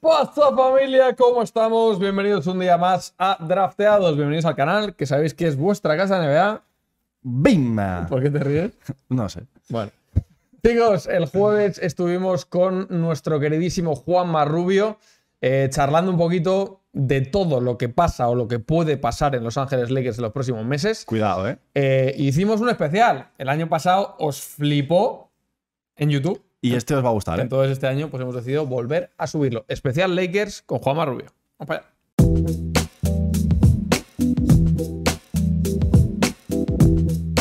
pasa familia? ¿Cómo estamos? Bienvenidos un día más a Drafteados. Bienvenidos al canal, que sabéis que es vuestra casa NBA. ¡Bing! ¿Por qué te ríes? No sé. Bueno. Chicos, el jueves estuvimos con nuestro queridísimo Juan Marrubio eh, charlando un poquito de todo lo que pasa o lo que puede pasar en Los Ángeles Lakers en los próximos meses. Cuidado, eh, eh hicimos un especial. El año pasado os flipó en YouTube. Y este os va a gustar. En ¿eh? Entonces este año pues hemos decidido volver a subirlo. Especial Lakers con Juan Marrubio. Vamos allá.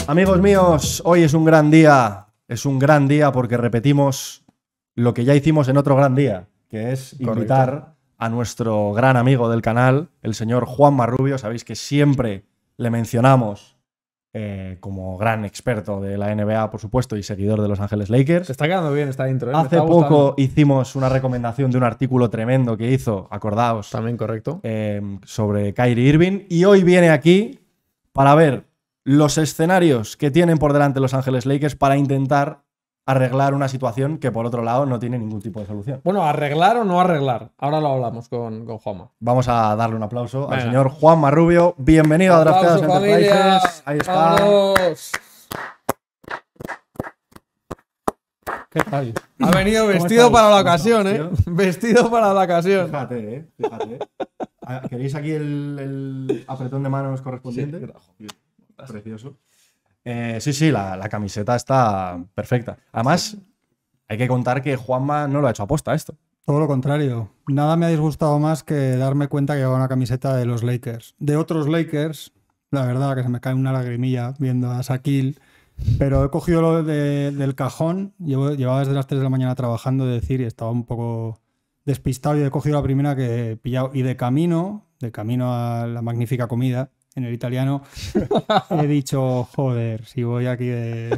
Amigos míos, hoy es un gran día. Es un gran día porque repetimos lo que ya hicimos en otro gran día, que es invitar a nuestro gran amigo del canal, el señor Juan Marrubio. Sabéis que siempre le mencionamos eh, como gran experto de la NBA, por supuesto, y seguidor de Los Ángeles Lakers. Se está quedando bien esta intro. ¿eh? Hace poco hicimos una recomendación de un artículo tremendo que hizo, acordaos. También correcto. Eh, sobre Kyrie Irving. Y hoy viene aquí para ver los escenarios que tienen por delante Los Ángeles Lakers para intentar arreglar una situación que por otro lado no tiene ningún tipo de solución. Bueno, arreglar o no arreglar. Ahora lo hablamos con, con Juanma. Vamos a darle un aplauso al señor Juan Marrubio. Bienvenido a Drafteados Enterprises. Ahí está. Ha venido vestido para la ocasión, ¿eh? Vestido para la ocasión. Fíjate, ¿eh? ¿eh? Ah, ¿Queréis aquí el, apretón de manos correspondiente? Precioso. Eh, sí, sí, la, camiseta está perfecta. Además, hay que contar que Juanma no lo ha hecho aposta esto. Todo lo contrario. Nada me ha disgustado más que darme cuenta que llevaba una camiseta de los Lakers. De otros Lakers, la verdad que se me cae una lagrimilla viendo a Shaquille. Pero he cogido lo del cajón. llevaba desde las 3 de la mañana trabajando, de decir, y estaba un poco despistado y he cogido la primera que he pillado. Y de camino, de camino a la magnífica comida, en el italiano, he dicho, joder, si voy aquí de,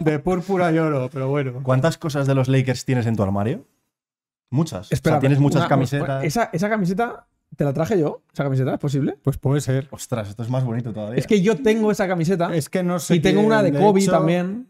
de púrpura y oro, pero bueno. ¿Cuántas cosas de los Lakers tienes en tu armario? Muchas. Espera, o sea, tienes muchas camisetas. Esa, camiseta te la traje yo, esa camiseta, ¿es posible? Pues puede ser. Ostras, esto es más bonito todavía. Es que yo tengo esa camiseta. Es que no sé. Y tengo una de Kobe también.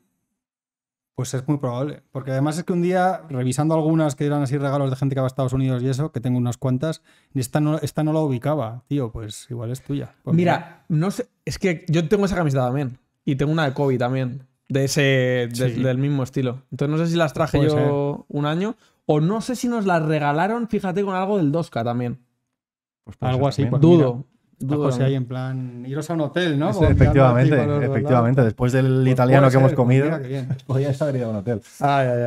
Pues es muy probable, porque además es que un día, revisando algunas que eran así regalos de gente que va a Estados Unidos y eso, que tengo unas cuantas, esta no, esta no la ubicaba, tío, pues igual es tuya. Mira, no sé, es que yo tengo esa camiseta también, y tengo una de Kobe también, de ese, del mismo estilo. Entonces no sé si las traje yo un año, o no sé si nos las regalaron, fíjate, con algo del 2K también. Pues algo así. Pues Dudo, Dudo. si hay en plan iros a un hotel, ¿no? efectivamente, efectivamente. Después del pues italiano que hemos pues comido, Podría haber ido a un hotel.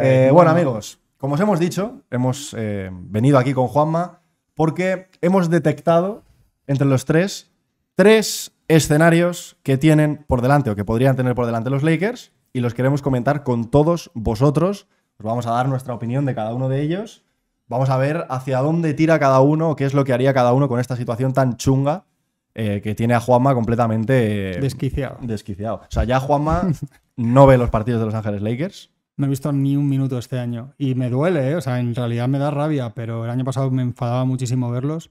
Eh, bueno, amigos, como os hemos dicho, hemos eh, venido aquí con Juanma porque hemos detectado entre los tres tres escenarios que tienen por delante o que podrían tener por delante los Lakers y los queremos comentar con todos vosotros. Os vamos a dar nuestra opinión de cada uno de ellos. Vamos a ver hacia dónde tira cada uno, qué es lo que haría cada uno con esta situación tan chunga eh, que tiene a Juanma completamente... Eh, desquiciado. Desquiciado. O sea, ya Juanma no ve los partidos de Los Ángeles Lakers. No he visto ni un minuto este año. Y me duele, eh, o sea, en realidad me da rabia, pero el año pasado me enfadaba muchísimo verlos.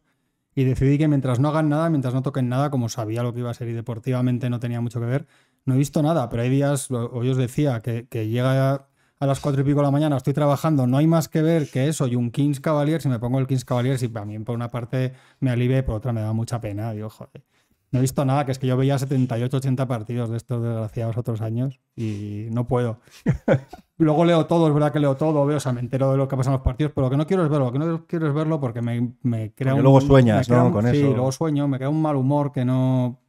Y decidí que mientras no hagan nada, mientras no toquen nada, como sabía lo que iba a ser y deportivamente no tenía mucho que ver, no he visto nada. Pero hay días, hoy os decía, que llega a las 4 y pico de la mañana, estoy trabajando, no hay más que ver que eso y un Kings Cavalier, si me pongo el Kings Cavalier, si para mí por una parte me alivia y por otra me da mucha pena, digo, joder. No he visto nada, que es que yo veía 78, 80 partidos de estos desgraciados otros años y no puedo. Luego leo todo, es verdad que leo todo, veo, o me entero de lo que pasa en los partidos, pero lo que no quiero es verlo, lo que no quiero es verlo porque me, me crea un. luego sueñas, ¿no? con sí, luego sueño, me crea un mal humor que no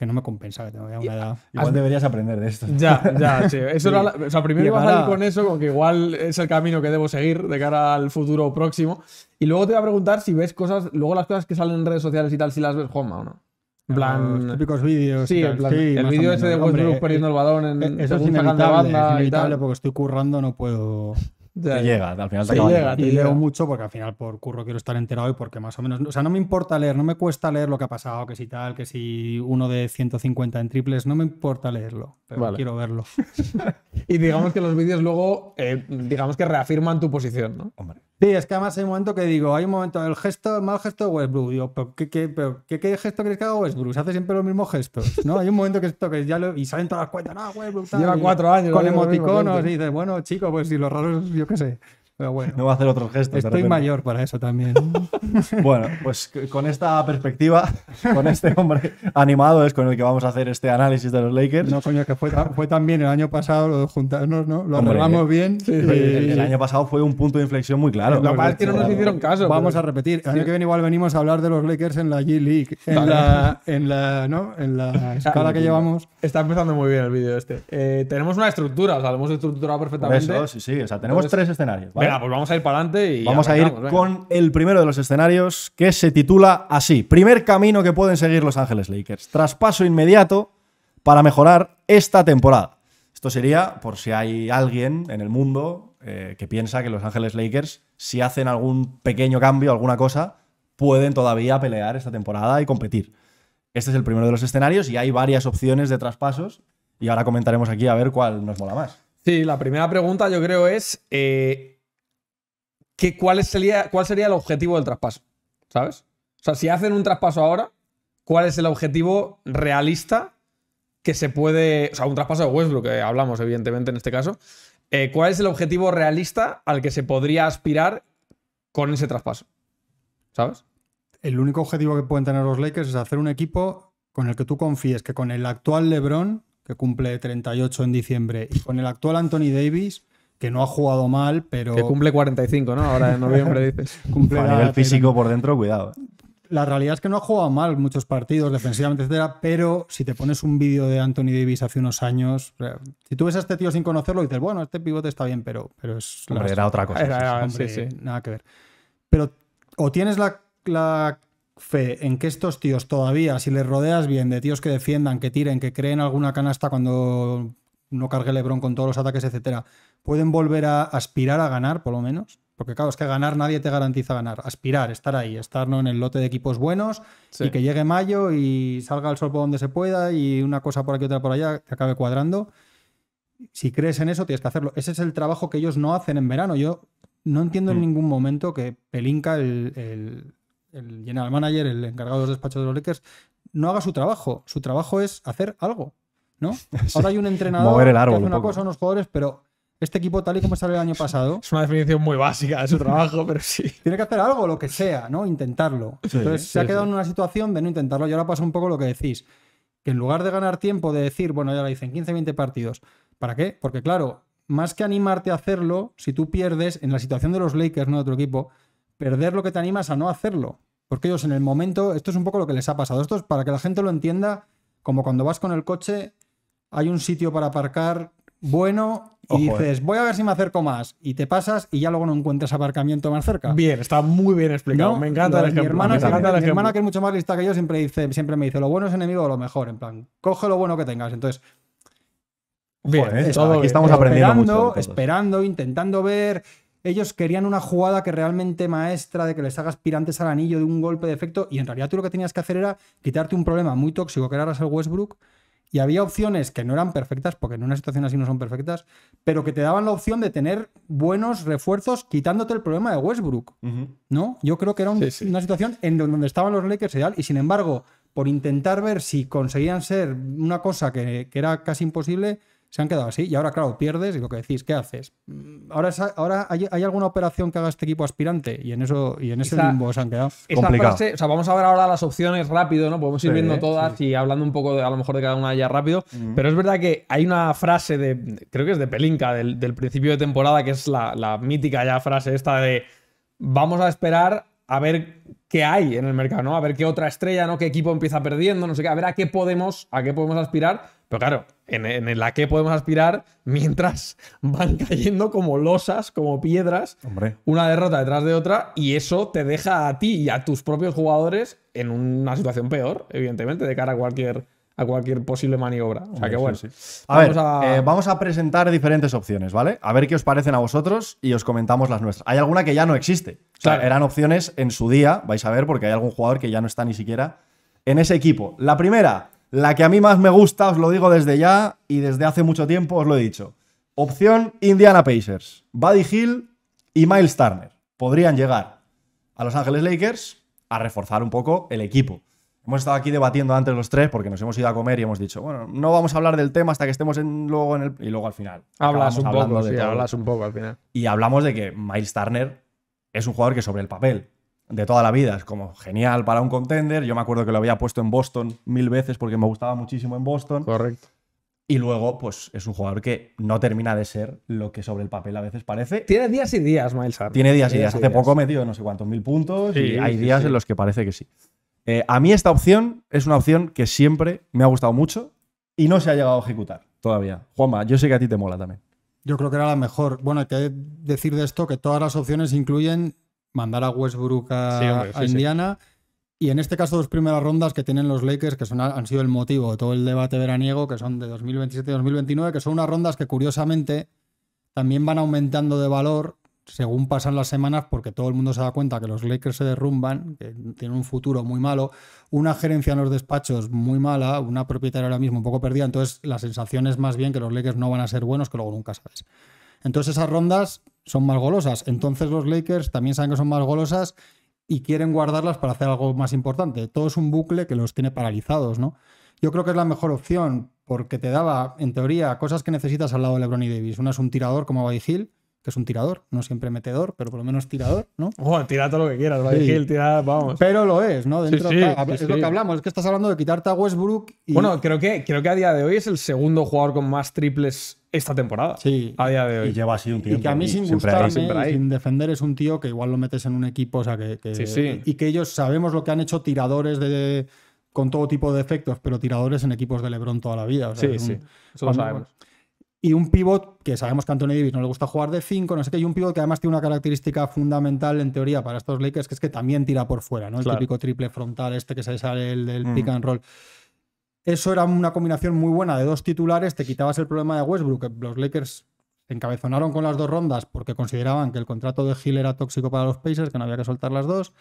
que no me compensa, que tengo ya una edad. Igual deberías aprender de esto. Ya, ya, sí. Eso o sea, primero iba a ir con eso, con que igual es el camino que debo seguir de cara al futuro próximo. Y luego te voy a preguntar si ves cosas, luego las cosas que salen en redes sociales y tal, si las ves, Juanma, o no. En plan, los típicos vídeos. Sí, el vídeo ese de Westbrook perdiendo el balón en, e-, e-, eso es inevitable, banda es inevitable porque estoy currando, no puedo llega, al final te, acaba y leo mucho porque al final por curro quiero estar enterado y porque más o menos. O sea, no me importa leer, no me cuesta leer lo que ha pasado, que si tal, que si uno de 150 en triples, no me importa leerlo, pero quiero verlo. y digamos que los vídeos luego, eh, digamos que reafirman tu posición, ¿no? Hombre. Sí, es que además hay un momento que digo, hay un momento, el gesto, el mal gesto de Westbrook. Digo, ¿pero qué, qué, qué, gesto crees que haga Westbrook? Se hace siempre los mismos gestos, ¿no? Hay un momento que esto que ya lo, y salen todas las cuentas, no, Westbrook. Lleva cuatro años. Con emoticonos y dices, bueno, chico, pues si lo raro es, yo qué sé. No va a hacer otros gestos. Estoy mayor para eso también. bueno, pues con esta perspectiva, con este hombre animado es con el que vamos a hacer este análisis de los Lakers. No, coño, que fue, tan, fue también el año pasado lo juntarnos, ¿no? Lo arreglamos eh, bien. el, año pasado fue un punto de inflexión muy claro. Lo no nos hicieron caso. Vamos a repetir. El año que viene igual venimos a hablar de los Lakers en la G League. En la, en la, ¿no? en la escala que llevamos. Está empezando muy bien el vídeo este. Eh, tenemos una estructura, o sea, lo hemos estructurado perfectamente. eso, sí, sí. O sea, tenemos tres escenarios. ¿vale? pues vamos a ir para adelante y. Vamos a ir con el primero de los escenarios que se titula así: Primer camino que pueden seguir Los Ángeles Lakers. Traspaso inmediato para mejorar esta temporada. Esto sería por si hay alguien en el mundo eh, que piensa que Los Ángeles Lakers, si hacen algún pequeño cambio, alguna cosa, pueden todavía pelear esta temporada y competir. Este es el primero de los escenarios y hay varias opciones de traspasos. Y ahora comentaremos aquí a ver cuál nos mola más. Sí, la primera pregunta yo creo es, eh, cuál, sería, cuál sería el objetivo del traspaso, ¿sabes? O sea, si hacen un traspaso ahora, ¿cuál es el objetivo realista que se puede... O sea, un traspaso de Westbrook, que hablamos evidentemente en este caso. Eh, ¿Cuál es el objetivo realista al que se podría aspirar con ese traspaso? ¿Sabes? El único objetivo que pueden tener los Lakers es hacer un equipo con el que tú confíes, que con el actual LeBron, que cumple 38 en diciembre, y con el actual Anthony Davis, que no ha jugado mal, pero... Que cumple 45, ¿no? Ahora en noviembre dices. cumple a nivel físico por dentro, cuidado. Eh. La realidad es que no ha jugado mal muchos partidos, defensivamente, etcétera, pero si te pones un vídeo de Anthony Davis hace unos años, si tú ves a este tío sin conocerlo, dices, bueno, este pivote está bien, pero, pero es. era otra cosa. hombre, sí, sí. Nada que ver. Pero o tienes la, la fe en que estos tíos todavía, si les rodeas bien de tíos que defiendan, que tiren, que creen alguna canasta cuando no cargue LeBron con todos los ataques, etcétera, pueden volver a aspirar a ganar, por lo menos. Porque claro, es que ganar nadie te garantiza ganar. Aspirar, estar ahí, estar ¿no? en el lote de equipos buenos y que llegue mayo y salga el sol por donde se pueda y una cosa por aquí, otra por allá, te acabe cuadrando. Si crees en eso, tienes que hacerlo. Ese es el trabajo que ellos no hacen en verano. Yo no entiendo en mm. ningún momento que Pelinka, el general manager, el encargado de los despachos de los Lakers, no haga su trabajo. Su trabajo es hacer algo. ¿no? Ahora hay un entrenador Mover el árbol que hace una unos jugadores, pero este equipo tal y como sale el año pasado... Es una definición muy básica de su trabajo, pero sí. Tiene que hacer algo, lo que sea, ¿no? Intentarlo. Entonces se ha quedado en una situación de no intentarlo y ahora pasa un poco lo que decís. Que en lugar de ganar tiempo de decir, bueno, ya lo dicen, 15, 20 partidos. ¿Para qué? Porque claro, más que animarte a hacerlo, si tú pierdes, en la situación de los Lakers, no de otro equipo, perder lo que te animas a no hacerlo. Porque ellos en el momento, esto es un poco lo que les ha pasado. Esto es para que la gente lo entienda, como cuando vas con el coche hay un sitio para aparcar bueno y eh. dices, voy a ver si me acerco más. Y te pasas y ya luego no encuentras aparcamiento más cerca. Bien, está muy bien explicado. me encanta Mi hermana, que, es mucho más lista que yo, siempre, dice, siempre me dice, lo bueno es enemigo o lo mejor. En plan, coge lo bueno que tengas. Entonces, bien, eh, aquí estamos aprendiendo. Esperando, esperando, intentando ver. Ellos querían una jugada que realmente maestra, de que les hagas pirantes al anillo de un golpe de efecto. Y en realidad tú lo que tenías que hacer era quitarte un problema muy tóxico, que era el Westbrook y había opciones que no eran perfectas, porque en una situación así no son perfectas, pero que te daban la opción de tener buenos refuerzos quitándote el problema de Westbrook. ¿No? Yo creo que era una situación en donde estaban los Lakers y y sin embargo, por intentar ver si conseguían ser una cosa que, que era casi imposible, se han quedado así. Y ahora, claro, pierdes y lo que decís, ¿qué haces? Mm, ahora, ahora hay, alguna operación que haga este equipo aspirante y en eso y en ese limbo se han quedado. vamos a ver ahora las opciones rápido, ¿no? Podemos ir viendo todas y hablando un poco de, a lo mejor de cada una ya rápido. Pero es verdad que hay una frase de, creo que es de Pelinka, del, principio de temporada, que es la, mítica ya frase esta de vamos a esperar a ver qué hay en el mercado, ¿no? A ver qué otra estrella, ¿no? Qué equipo empieza perdiendo, no sé qué, a ver qué podemos, a qué podemos aspirar pero claro, en, la que podemos aspirar mientras van cayendo como losas, como piedras, una derrota detrás de otra, y eso te deja a ti y a tus propios jugadores en una situación peor, evidentemente, de cara a cualquier, a cualquier posible maniobra. O sea que bueno. A vamos, ver, a... Eh, vamos a presentar diferentes opciones, ¿vale? A ver qué os parecen a vosotros y os comentamos las nuestras. Hay alguna que ya no existe. eran opciones en su día, vais a ver, porque hay algún jugador que ya no está ni siquiera en ese equipo. La primera, la que a mí más me gusta, os lo digo desde ya y desde hace mucho tiempo os lo he dicho. Opción Indiana Pacers. Buddy Hill y Miles Turner podrían llegar a Los Ángeles Lakers a reforzar un poco el equipo. Hemos estado aquí debatiendo antes los tres porque nos hemos ido a comer y hemos dicho, bueno, no vamos a hablar del tema hasta que estemos en, luego en el. Y luego al final. Hablas un poco, hablas un poco al final. Y hablamos de que Miles Turner es un jugador que sobre el papel de toda la vida. Es como genial para un contender. Yo me acuerdo que lo había puesto en Boston mil veces porque me gustaba muchísimo en Boston. Correcto. Y luego, pues es un jugador que no termina de ser lo que sobre el papel a veces parece. Tiene días y días, Miles Tiene días y días. Hace poco poco metió no sé cuántos mil puntos y hay días en los que parece que sí. Eh, a mí esta opción es una opción que siempre me ha gustado mucho y no se ha llegado a ejecutar todavía. Juanma, yo sé que a ti te mola también. Yo creo que era la mejor. Bueno, hay que decir de esto que todas las opciones incluyen mandar a Westbrook a, Indiana. Y en este caso, dos primeras rondas que tienen los Lakers, que son, han sido el motivo de todo el debate veraniego, que son de 2027 y 2029, que son unas rondas que curiosamente también van aumentando de valor según pasan las semanas, porque todo el mundo se da cuenta que los Lakers se derrumban, que tienen un futuro muy malo, una gerencia en los despachos muy mala, una propietaria ahora mismo un poco perdida, entonces la sensación es más bien que los Lakers no van a ser buenos, que luego nunca sabes. Entonces esas rondas son más golosas. Entonces los Lakers también saben que son más golosas y quieren guardarlas para hacer algo más importante. Todo es un bucle que los tiene paralizados, ¿no? Yo creo que es la mejor opción porque te daba, en teoría, cosas que necesitas al lado de LeBron y Davis. Una es un tirador como a Hill, que es un tirador, no siempre metedor, pero por lo menos tirador, ¿no? Oh, tira todo lo que quieras, Buddy sí. vamos. Pero lo es, ¿no? Dentro de es lo que hablamos, es que estás hablando de quitarte a Westbrook Bueno, creo que, creo que a día de hoy es el segundo jugador con más triples esta temporada. Sí. A día de hoy. lleva así un tiempo. Y que a mí sin gustarme, sin defender, es un tío que igual lo metes en un equipo, o sea, que, y que ellos sabemos lo que han hecho tiradores de con todo tipo de efectos, pero tiradores en equipos de LeBron toda la vida. sí, sí. lo sabemos. Y un pivot que sabemos que Anthony Davis no le gusta jugar de 5, no sé qué, y un pivot que además tiene una característica fundamental en teoría para estos Lakers, que es que también tira por fuera, ¿no? El típico triple frontal este que se sale el, del mm. pick and roll. Eso era una combinación muy buena de dos titulares, te quitabas el problema de Westbrook, los Lakers encabezonaron con las dos rondas porque consideraban que el contrato de Hill era tóxico para los Pacers, que no había que soltar las dos.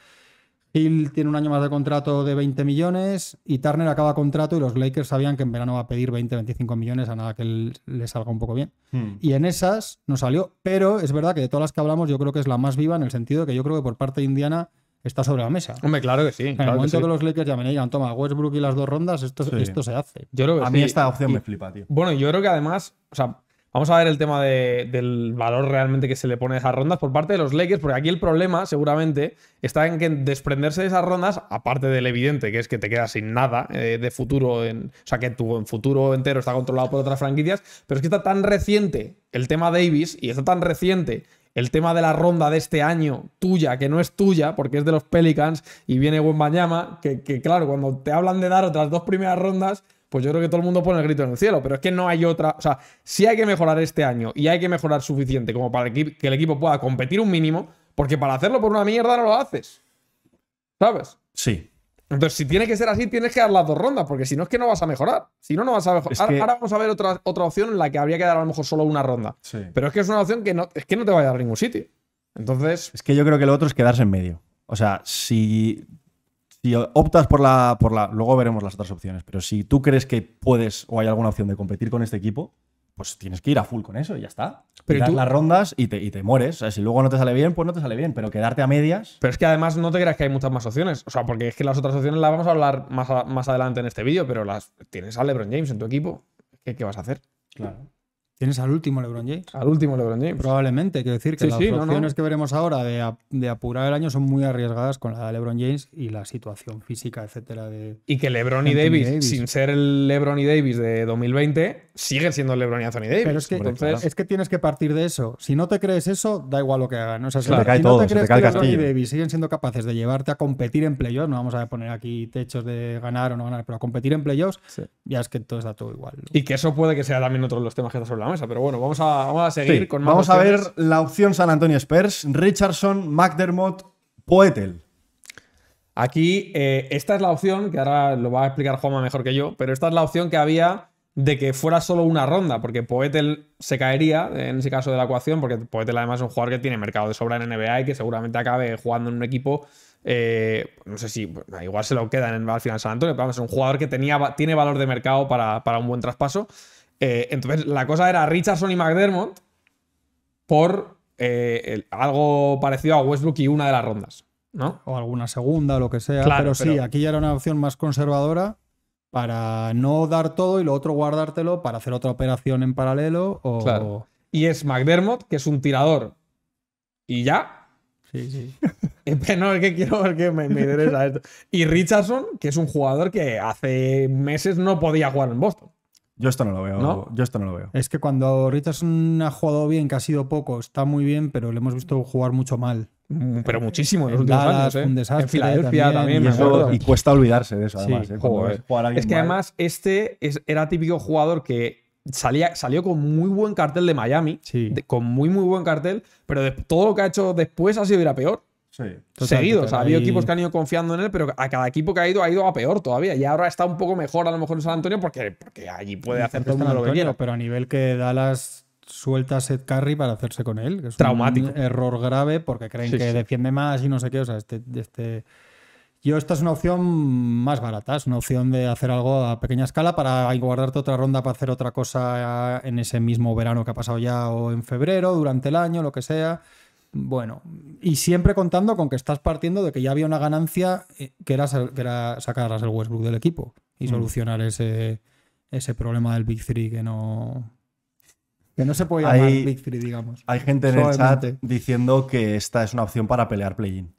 Hill tiene un año más de contrato de 20 millones y Turner acaba contrato y los Lakers sabían que en verano va a pedir 20, 25 millones a nada que le salga un poco bien. Hmm. Y en esas no salió, pero es verdad que de todas las que hablamos yo creo que es la más viva en el sentido de que yo creo que por parte de Indiana está sobre la mesa. Hombre, claro que sí. En el momento que, los Lakers llamen y digan, toma, Westbrook y las dos rondas, esto, se hace. Yo creo a mí esta opción me flipa, tío. Bueno, yo creo que además, o sea, vamos a ver el tema del valor realmente que se le pone a esas rondas por parte de los Lakers, porque aquí el problema seguramente está en que desprenderse de esas rondas, aparte del evidente, que es que te quedas sin nada eh, de futuro, en, o sea, que tu futuro entero está controlado por otras franquicias, pero es que está tan reciente el tema Davis y está tan reciente el tema de la ronda de este año, tuya, que no es tuya, porque es de los Pelicans y viene Wembañama, que, que claro, cuando te hablan de dar otras dos primeras rondas, pues yo creo que todo el mundo pone el grito en el cielo, pero es que no hay otra, o sea, si hay que mejorar este año y hay que mejorar suficiente como para que el equipo pueda competir un mínimo, porque para hacerlo por una mierda no lo haces. ¿Sabes? Sí. Entonces, si tiene que ser así, tienes que dar las dos rondas, porque si no es que no vas a mejorar. Si no, no vas a mejorar. Ahora vamos a ver otra, otra opción en la que habría que dar a lo mejor solo una ronda. Pero es que es una opción que no, es que no te va a dar a ningún sitio. Entonces. Es que yo creo que lo otro es quedarse en medio. O sea, si, si optas por la, por la. Luego veremos las otras opciones, pero si tú crees que puedes o hay alguna opción de competir con este equipo, pues tienes que ir a full con eso y ya está. Pero tú... las rondas y te, y te mueres. si luego no te sale bien, pues no te sale bien. Pero quedarte a medias. Pero es que además no te creas que hay muchas más opciones. O sea, porque es que las otras opciones las vamos a hablar más, más adelante en este vídeo, pero las tienes a LeBron James en tu equipo. ¿Qué, vas a hacer? Claro. Tienes al último LeBron James. Al último LeBron James. Probablemente. Quiero decir que las opciones que veremos ahora de, apurar el año son muy arriesgadas con la de LeBron James y la situación física, etcétera. De y que LeBron y Davis, sin ser el LeBron y Davis de 2020 siguen siendo LeBron y Anthony Davis. Pero es que, tienes que partir de eso. Si no te crees eso, da igual lo que hagan. si, no te crees que LeBron y Davis siguen siendo capaces de llevarte a competir en playoffs, no vamos a poner aquí techos de ganar o no ganar, pero a competir en playoffs, ya es que todo está todo igual. Y que eso puede que sea también otro de los temas que está sobre la mesa. Pero bueno, vamos a, seguir con Vamos a ver la opción San Antonio Spurs, Richardson, McDermott, Poetel. Aquí, eh, esta es la opción, que ahora lo va a explicar Juanma mejor que yo, pero esta es la opción que había de que fuera solo una ronda, porque Poetel se caería, en ese caso de la ecuación, porque Poetel además es un jugador que tiene mercado de sobra en NBA y que seguramente acabe jugando en un equipo, eh, no sé si, igual se lo queda en, el final San Antonio, pero vamos, es un jugador que tenía, tiene valor de mercado para, para un buen traspaso. Eh, entonces la cosa era Richardson y McDermott por eh, algo parecido a Westbrook y una de las rondas. ¿No? O alguna segunda lo que sea. pero sí, aquí ya era una opción más conservadora para no dar todo y lo otro guardártelo para hacer otra operación en paralelo. Y es McDermott, que es un tirador. Y ya. Sí, sí. Eh, no, es que quiero, ver que me, me, interesa esto. Y Richardson, que es un jugador que hace meses no podía jugar en Boston. Yo esto no lo veo. ¿No? Yo esto no lo veo. Es que cuando Richardson ha jugado bien, que ha sido poco, está muy bien, pero le hemos visto jugar mucho mal. Mm, pero muchísimo en, los últimos años. ¿eh? en Filadelfia también. y, cuesta olvidarse de eso, además. ¿eh? es que además este era típico jugador que salía, salió con muy buen cartel de Miami, con muy, muy buen cartel, pero de, todo lo que ha hecho después ha sido ir a peor. Sí, Seguido. ha habido equipos que han ido confiando en él, pero a cada equipo que ha ido ha ido a peor todavía. Y ahora está un poco mejor a lo mejor en San Antonio porque, porque allí puede hacer todo lo que quiera. Pero a nivel que Dallas suelta a Seth Curry para hacerse con él. es Traumático. Un error grave porque creen que defiende más y no sé qué. O sea, este, este, Yo, esta es una opción más barata, es una opción de hacer algo a pequeña escala para guardarte otra ronda para hacer otra cosa ah, en ese mismo verano que ha pasado ya o en febrero, durante el año, lo que sea. Bueno, y siempre contando con que estás partiendo de que ya había una ganancia eh, que era, que sacar a Westbrook del equipo y mm. solucionar ese, ese problema del Big Three que no, que no se puede llamar hay, Big Three, digamos. Hay gente en el chat diciendo que esta es una opción para pelear play-in.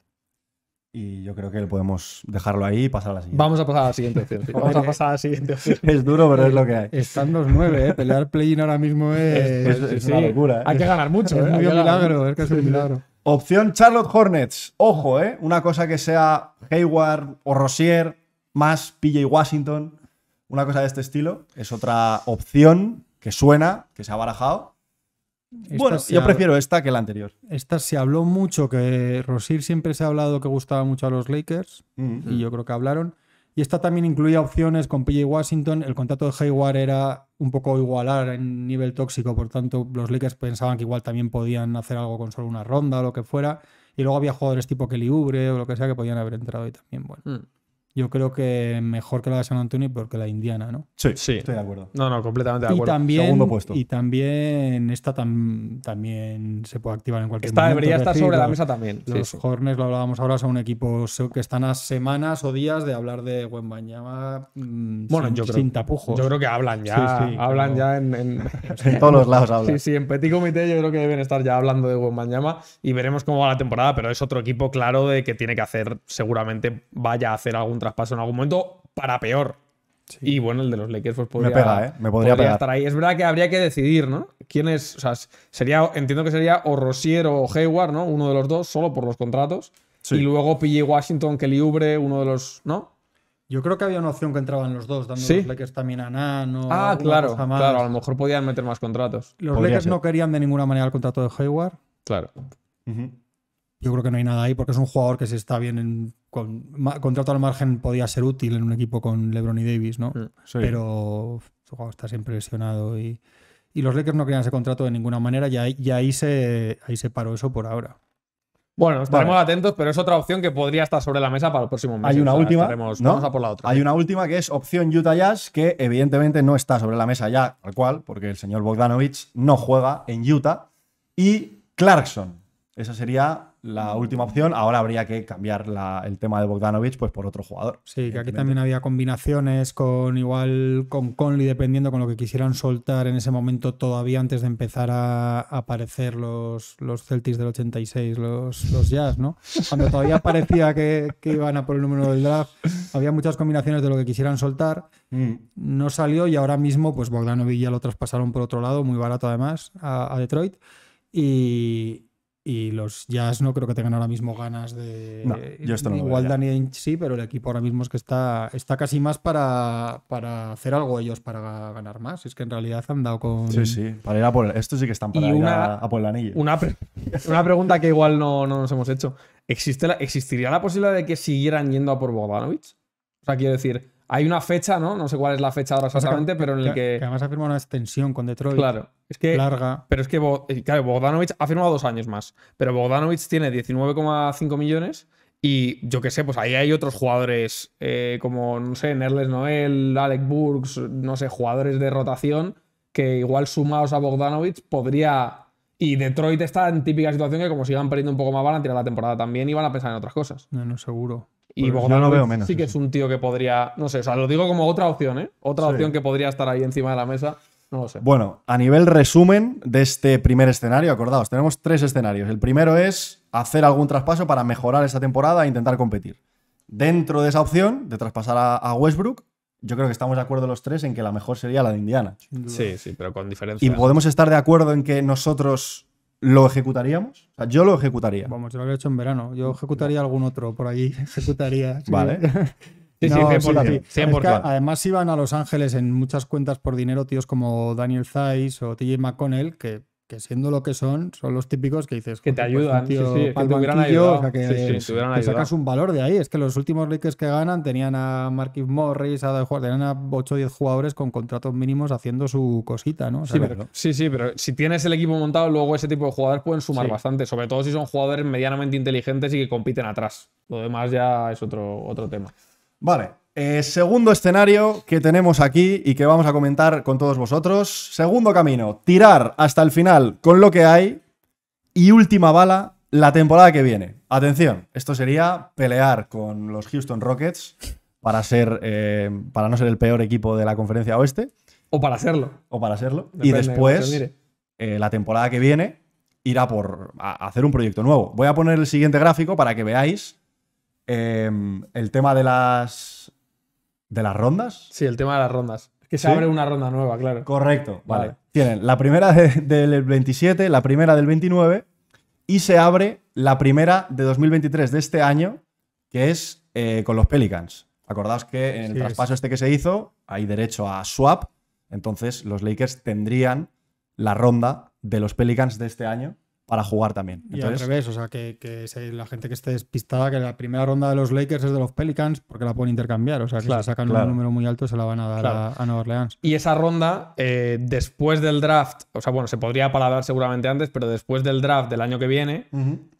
Y yo creo que podemos dejarlo ahí y pasar a la siguiente. Vamos a pasar a la siguiente opción. Vamos a pasar a la siguiente opción. Es duro, pero es lo que hay. Están los nueve, ¿eh? Pelear play-in ahora mismo es, es, una locura. ¿eh? Hay que ganar mucho, ¿eh? Es un milagro, es un milagro. Opción Charlotte Hornets. Ojo, ¿eh? Una cosa que sea Hayward o Rosier más PJ Washington. Una cosa de este estilo. Es otra opción que suena, que se ha barajado. bueno, yo prefiero esta que la anterior. Esta se habló mucho, que Rosir siempre se ha hablado que gustaba mucho a los Lakers, mm. y yo creo que hablaron. Y esta también incluía opciones con PJ Washington. El contrato de Hayward era un poco igualar en nivel tóxico, por tanto, los Lakers pensaban que igual también podían hacer algo con solo una ronda o lo que fuera. Y luego había jugadores tipo Kelly Ubre o lo que sea que podían haber entrado y también, bueno. Mm yo creo que mejor que la de San Antonio porque la indiana, ¿no? Sí, sí. Estoy de acuerdo. No, no, completamente de acuerdo. también, Segundo puesto. Y también esta también se puede activar en cualquier momento. Esta debería estar sobre la mesa también. Los Hornets, lo hablábamos ahora, son un equipo que están a semanas o días de hablar de buen mm, bueno, sin, yo tapujos. Yo creo que hablan ya. hablan ya en, todos los lados. Hablan. Sí, sí, en Petit Comité yo creo que deben estar ya hablando de buen y veremos cómo va la temporada, pero es otro equipo claro de que tiene que hacer, seguramente vaya a hacer algún traspaso en algún momento para peor. Y bueno, el de los Lakers pues podría, me pega, me podría, ¿eh? estar ahí. Es verdad que habría que decidir, ¿no? ¿Quién es? O sea, sería, entiendo que sería o Rosier o Hayward, ¿no? Uno de los dos, solo por los contratos. Y luego PJ Washington, que Ubre uno de los. ¿No? Yo creo que había una opción que entraban los dos, dando los Lakers también a Nano Ah, claro, claro, a lo mejor podían meter más contratos. Los Lakers no querían de ninguna manera el contrato de Hayward. Claro yo creo que no hay nada ahí porque es un jugador que se está bien en, con contrato al margen podía ser útil en un equipo con LeBron y Davis, ¿no? Mm, pero su jugador está siempre lesionado y, y, los Lakers no querían ese contrato de ninguna manera y ahí, ahí se, ahí se paró eso por ahora. Bueno, estaremos atentos, pero es otra opción que podría estar sobre la mesa para el próximo mes. Hay una última. Vamos a por la otra. Hay una última que es opción Utah Jazz, que evidentemente no está sobre la mesa ya, tal cual, porque el señor Bogdanovich no juega en Utah. Y Clarkson. Esa sería la última opción. Ahora habría que cambiar el tema de Bogdanovich pues, por otro jugador. Sí, que aquí también había combinaciones con igual con Conley, dependiendo con lo que quisieran soltar en ese momento todavía antes de empezar a aparecer los, los Celtics del 86, los, los Jazz, ¿no? Cuando todavía parecía que, iban a por el número del draft, había muchas combinaciones de lo que quisieran soltar. Mm. No salió y ahora mismo pues Bogdanovich ya lo traspasaron por otro lado, muy barato además, a, a Detroit. Y, y los Jazz no creo que tengan ahora mismo ganas de. Igual Danny sí, pero el equipo ahora mismo es que está, está casi más para, para hacer algo ellos para ganar más. Es que en realidad han dado con. Sí, sí, para ir a por. Esto sí que están para ir a, por el anillo. Una, pregunta que igual no, no, nos hemos hecho. ¿Existe ¿Existiría la posibilidad de que siguieran yendo a por Bogdanovich? O sea, quiero decir, hay una fecha, ¿no? No sé cuál es la fecha ahora exactamente, pero en el que, que. además ha firmado una extensión con Detroit. Claro. Es que, larga. Pero es que, eh, claro, Bogdanovich ha firmado dos años más, pero Bogdanovic tiene 19,5 millones y yo qué sé, pues ahí hay otros jugadores eh, como, no sé, Nerles Noel, Alec Burks, no sé, jugadores de rotación que igual sumados a Bogdanovic, podría... Y Detroit está en típica situación que como sigan perdiendo un poco más van a la temporada también y van a pensar en otras cosas. No, no, seguro. Y pues Bogdanovic veo menos, sí que es un tío que podría, no sé, o sea, lo digo como otra opción, ¿eh? Otra opción que podría estar ahí encima de la mesa bueno, a nivel resumen de este primer escenario, acordaos, tenemos tres escenarios. El primero es hacer algún traspaso para mejorar esta temporada e intentar competir. Dentro de esa opción de traspasar a, Westbrook, yo creo que estamos de acuerdo los tres en que la mejor sería la de Indiana. Sí, sí, pero con diferencia. ¿Y podemos estar de acuerdo en que nosotros lo ejecutaríamos? yo lo ejecutaría. Vamos, yo lo habría hecho en verano. Yo ejecutaría algún otro por ahí. Ejecutaría. Vale. Sí, sí, 100%, además iban a Los Ángeles en muchas cuentas por dinero tíos como Daniel Zeiss o TJ McConnell, que, que siendo lo que son, son los típicos que dices... Que te pues ayudan, que te hubieran ayudado. que, sacas un valor de ahí. Es que los últimos Lakers que ganan tenían a Marquis Morris, a, tenían a 8 o 10 jugadores con contratos mínimos haciendo su cosita, ¿no? sí, sí, pero si tienes el equipo montado, luego ese tipo de jugadores pueden sumar bastante, sobre todo si son jugadores medianamente inteligentes y que compiten atrás. Lo demás ya es otro, otro tema. Vale, eh, segundo escenario que tenemos aquí y que vamos a comentar con todos vosotros. Segundo camino, tirar hasta el final con lo que hay. Y última bala, la temporada que viene. Atención, esto sería pelear con los Houston Rockets para, ser, eh, para no ser el peor equipo de la conferencia oeste. O para serlo. O para serlo. y después, eh, la temporada que viene, irá por hacer un proyecto nuevo. Voy a poner el siguiente gráfico para que veáis Em, el tema de las. ¿De las rondas? Sí, el tema de las rondas. Que se abre una ronda nueva, claro. Correcto, vale. Tienen la primera del 27, la primera del 29 y se abre la primera de 2023 de este año, que es eh, con los Pelicans. Acordaos que en el traspaso este que se hizo hay derecho a swap, entonces los Lakers tendrían la ronda de los Pelicans de este año para jugar también. y al revés, o sea, que, la gente que esté despistada, que la primera ronda de los Lakers es de los Pelicans, porque la pueden intercambiar. O sea, que si sacan un número muy alto, se la van a dar a, Nueva Orleans. Y esa ronda, eh, después del draft, o sea, bueno, se podría palabrar seguramente antes, pero después del draft del año que viene,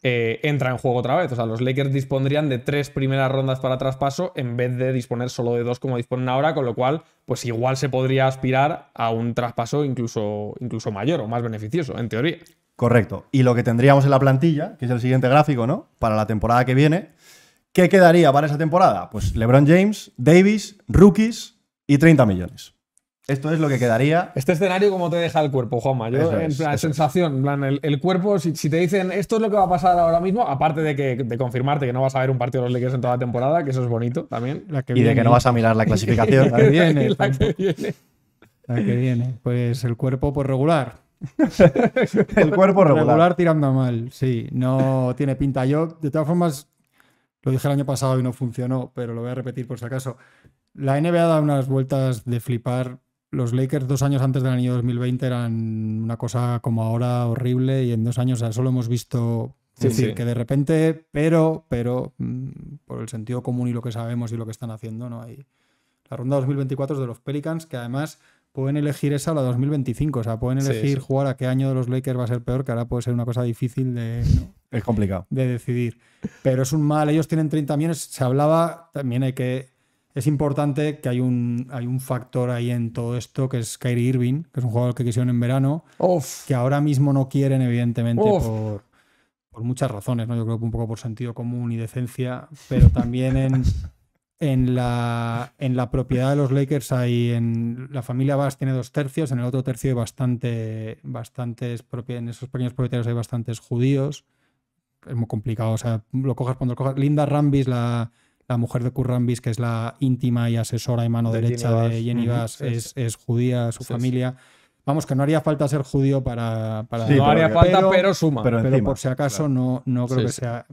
eh, entra en juego otra vez. O sea, los Lakers dispondrían de tres primeras rondas para traspaso en vez de disponer solo de dos como disponen ahora, con lo cual, pues igual se podría aspirar a un traspaso incluso, incluso mayor o más beneficioso, en teoría. Correcto. Y lo que tendríamos en la plantilla, que es el siguiente gráfico, ¿no? Para la temporada que viene. ¿Qué quedaría para esa temporada? Pues LeBron James, Davis, rookies y 30 millones. Esto es lo que quedaría. Este escenario, ¿cómo te deja el cuerpo, Juanma? Yo, en plan, sensación, el, cuerpo, si, te dicen esto es lo que va a pasar ahora mismo, aparte de que de confirmarte que no vas a ver un partido de los Lakers en toda la temporada, que eso es bonito también. que y de que no vas a mirar la clasificación. la que viene. La que viene. viene. Pues el cuerpo por pues regular. el cuerpo regular. tirando mal, sí. No tiene pinta. Yo, de todas formas, lo dije el año pasado y no funcionó, pero lo voy a repetir por si acaso. La NBA da unas vueltas de flipar. Los Lakers dos años antes del año 2020 eran una cosa como ahora horrible y en dos años solo hemos visto decir, que de repente, pero, pero mm, por el sentido común y lo que sabemos y lo que están haciendo, no hay. La ronda 2024 es de los Pelicans, que además pueden elegir esa a la 2025. O sea, pueden elegir jugar a qué año de los Lakers va a ser peor, que ahora puede ser una cosa difícil de. Es complicado. De decidir. Pero es un mal. Ellos tienen 30 millones. Se hablaba, también hay que. Es importante que hay un, hay un factor ahí en todo esto, que es Kyrie Irving, que es un jugador que quisieron en verano, que ahora mismo no quieren, evidentemente, por, por, muchas razones, ¿no? Yo creo que un poco por sentido común y decencia, pero también en. En la, en la propiedad de los Lakers hay en la familia Bass tiene dos tercios, en el otro tercio hay bastante, bastantes en esos pequeños propietarios hay bastantes judíos. Es muy complicado, o sea, lo cojas cuando lo cojas. Linda Rambis, la, la mujer de Kurt Rambis, que es la íntima y asesora y mano derecha de Jenny Bass, es, es, judía, su familia. Vamos, que no haría falta ser judío para. para no haría falta, pero, suma. Pero, por si acaso no, no creo que sea.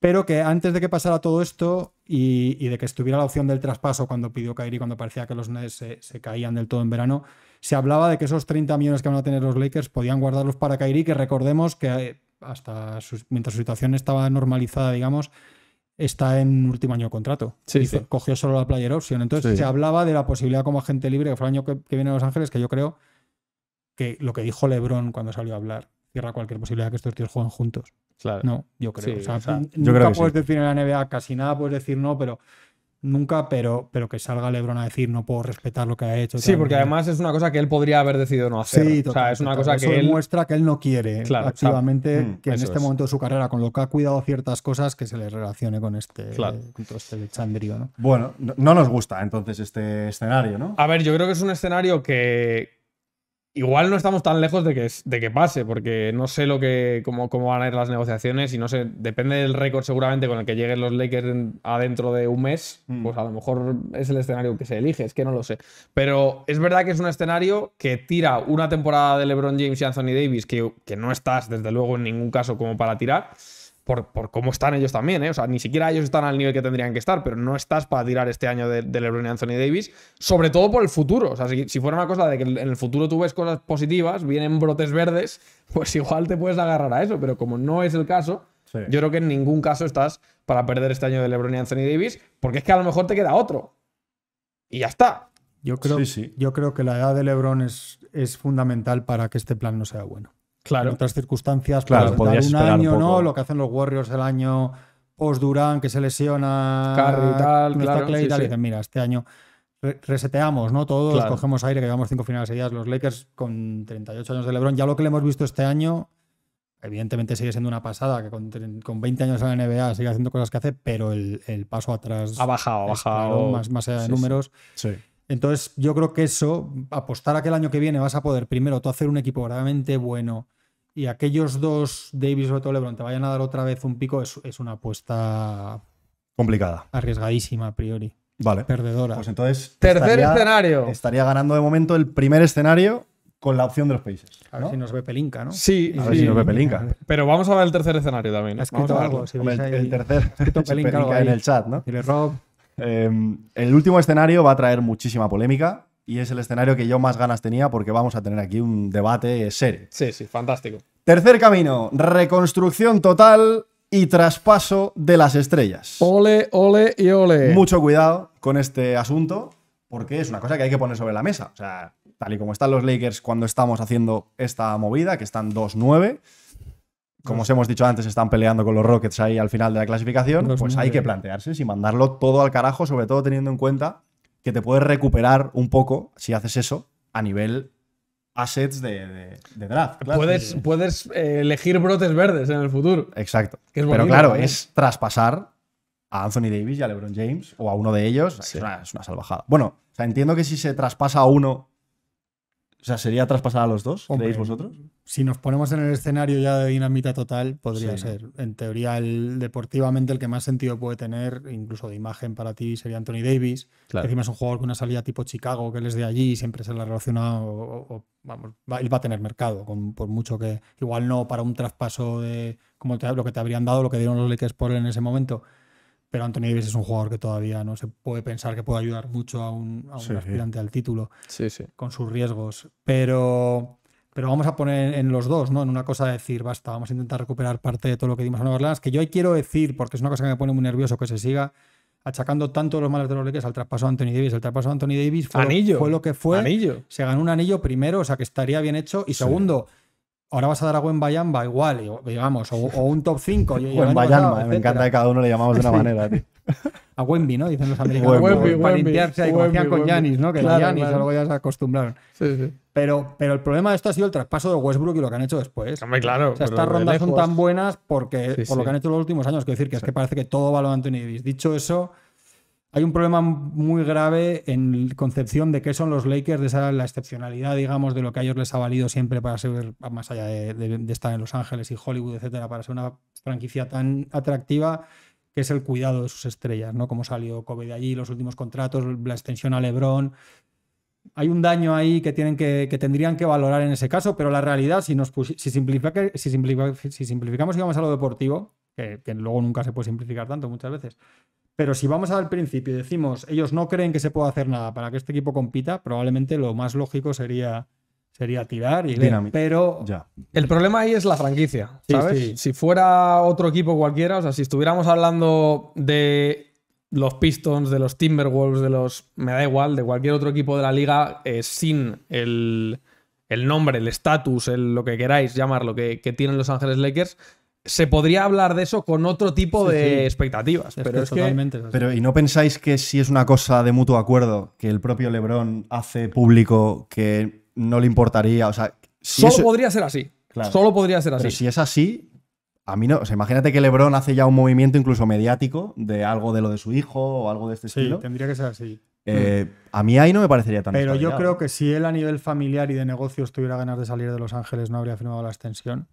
Pero que antes de que pasara todo esto y, de que estuviera la opción del traspaso cuando pidió Kyrie, cuando parecía que los Nets se, caían del todo en verano, se hablaba de que esos 30 millones que van a tener los Lakers podían guardarlos para Kyrie, que recordemos que hasta mientras su situación estaba normalizada, digamos, está en último año de contrato. Sí, Cogió solo la player option. Entonces se hablaba de la posibilidad como agente libre, que fue el año que, viene a Los Ángeles, que yo creo que lo que dijo LeBron cuando salió a hablar, cierra cualquier posibilidad que estos tíos jueguen juntos. Claro. No, yo creo. Sí, nunca puedes decir en la NBA casi nada, puedes decir no, pero nunca, pero, pero que salga Lebron a decir no puedo respetar lo que ha hecho. Sí, porque además es una cosa que él podría haber decidido no hacer. Sí, o es una cosa que él muestra que él no quiere activamente mm, que en este momento de su carrera, con lo que ha cuidado ciertas cosas, que se le relacione con este, claro. Este bueno, no nos gusta entonces este escenario, ¿no? A ver, yo creo que es un escenario que, igual no estamos tan lejos de que, de que pase, porque no sé lo que, cómo, cómo van a ir las negociaciones y no sé, depende del récord seguramente con el que lleguen los Lakers adentro de un mes, mm. pues a lo mejor es el escenario que se elige, es que no lo sé. Pero es verdad que es un escenario que tira una temporada de LeBron James y Anthony Davis, que, que no estás desde luego en ningún caso como para tirar por, cómo están ellos también, ¿eh? O sea, ni siquiera ellos están al nivel que tendrían que estar, pero no estás para tirar este año de, LeBron y Anthony Davis, sobre todo por el futuro. O sea, si, fuera una cosa de que en el futuro tú ves cosas positivas, vienen brotes verdes, pues igual te puedes agarrar a eso, pero como no es el caso, yo creo que en ningún caso estás para perder este año de LeBron y Anthony Davis, porque es que a lo mejor te queda otro. Y ya está. Yo creo, sí, sí. Yo creo que la edad de LeBron es fundamental para que este plan no sea bueno. Claro. En otras circunstancias, claro, pues, podrías un año, ¿no? Lo que hacen los Warriors el año post Durán, que se lesiona. Curry y tal, claro, y tal. dicen, mira, este año reseteamos, ¿no? Todos cogemos aire, que llevamos cinco finales seguidas. Los Lakers con 38 años de LeBron, ya lo que le hemos visto este año, evidentemente sigue siendo una pasada, que con, 20 años en la NBA sigue haciendo cosas que hace, pero el, paso atrás. Ha bajado, ha bajado. Más, más allá de números. sí. Entonces, yo creo que eso, apostar a que el año que viene vas a poder, primero, tú hacer un equipo verdaderamente bueno y aquellos dos, Davis sobre todo LeBron, te vayan a dar otra vez un pico, es, una apuesta complicada. Arriesgadísima a priori. Vale. Perdedora. Pues entonces. Tercer escenario. Estaría ganando de momento el primer escenario con la opción de los países. A ver si nos ve Pelinka, ¿no? Sí, a ver si nos ve Pelinka. Pero vamos a ver el tercer escenario también. algo. el, tercer. Pelinka, en el chat, ¿no? Rob. Em, el último escenario va a traer muchísima polémica y es el escenario que yo más ganas tenía porque vamos a tener aquí un debate serio. Sí, sí, fantástico. Tercer camino, reconstrucción total y traspaso de las estrellas. Ole, ole y ole. Mucho cuidado con este asunto porque es una cosa que hay que poner sobre la mesa. O sea, tal y como están los Lakers cuando estamos haciendo esta movida, que están 2-9 como os hemos dicho antes, están peleando con los Rockets ahí al final de la clasificación, pues hay que plantearse si mandarlo todo al carajo, sobre todo teniendo en cuenta que te puedes recuperar un poco si haces eso a nivel assets de, draft. Puedes, eh, elegir brotes verdes en el futuro. Exacto. Pero claro, ¿eh? es traspasar a Anthony Davis y a LeBron James o a uno de ellos. Es, una, salvajada. Bueno, sea, entiendo que si se traspasa a uno o sea, ¿sería traspasada a los dos, creéis vosotros? Si nos ponemos en el escenario ya de dinamita total, podría ser. En teoría, deportivamente, el que más sentido puede tener, incluso de imagen para ti, sería Anthony Davis. Encima es un jugador con una salida tipo Chicago, que les es de allí y siempre se la ha relacionado. vamos, va, a tener mercado, por mucho que. Igual no para un traspaso de como lo que te habrían dado, lo que dieron los Lakers por él en ese momento pero Anthony Davis es un jugador que todavía no se puede pensar que puede ayudar mucho a un, aspirante al título con sus riesgos. Pero, pero vamos a poner en los dos, ¿no? En una cosa decir, basta, vamos a intentar recuperar parte de todo lo que dimos a Nueva Orleans, que yo hoy quiero decir, porque es una cosa que me pone muy nervioso que se siga achacando tanto los males de los Lakers al traspaso de Anthony Davis. El traspaso de Anthony Davis fue, lo, fue lo que fue. Anillo. Se ganó un anillo primero, o sea que estaría bien hecho. Y segundo, ahora vas a dar a Gwen Bayamba igual, digamos, o, un top 5. Gwen Bayamba, me encanta que cada uno le llamamos de una manera, tío. A Wemby, ¿no? Dicen los americanos. Wemby, pues, para limpiarse ahí, con Janis, ¿no? Que claro, Giannis algo ya se acostumbraron. Sí, sí. Pero, pero el problema de esto ha sido el traspaso de Westbrook y lo que han hecho después. Hombre, claro. O sea, estas rondas son tan buenas porque, por lo que han hecho los últimos años. Quiero decir que es que parece que todo va a lo Anthony Davis. Dicho eso, hay un problema muy grave en concepción de qué son los Lakers, de esa la excepcionalidad, digamos, de lo que a ellos les ha valido siempre para ser, más allá de, estar en Los Ángeles y Hollywood, etcétera, para ser una franquicia tan atractiva que es el cuidado de sus estrellas, ¿no? Como salió Kobe de allí, los últimos contratos, la extensión a LeBron. Hay un daño ahí que, tienen que, tendrían que valorar en ese caso, pero la realidad, si, nos si, si, si simplificamos y vamos a lo deportivo, que luego nunca se puede simplificar tanto muchas veces, pero si vamos al principio y decimos, ellos no creen que se pueda hacer nada para que este equipo compita, probablemente lo más lógico sería, sería tirar y Pero el problema ahí es la franquicia, ¿sabes? Si fuera otro equipo cualquiera, o sea, si estuviéramos hablando de los Pistons, de los Timberwolves, de los. Me da igual, de cualquier otro equipo de la liga, eh, sin el, nombre, el estatus, lo que queráis llamarlo, que, que tienen Los Ángeles Lakers, se podría hablar de eso con otro tipo de expectativas. pero es Pero, ¿y no pensáis que si es una cosa de mutuo acuerdo que el propio Lebron hace público que no le importaría? O sea, solo podría ser así. Solo podría ser así. si es así, a mí no. O sea, imagínate que Lebron hace ya un movimiento incluso mediático de algo de lo de su hijo o algo de este estilo. Sí, tendría que ser así. Eh, a mí ahí no me parecería tan Pero yo creo que si él a nivel familiar y de negocios tuviera ganas de salir de Los Ángeles, no habría firmado la extensión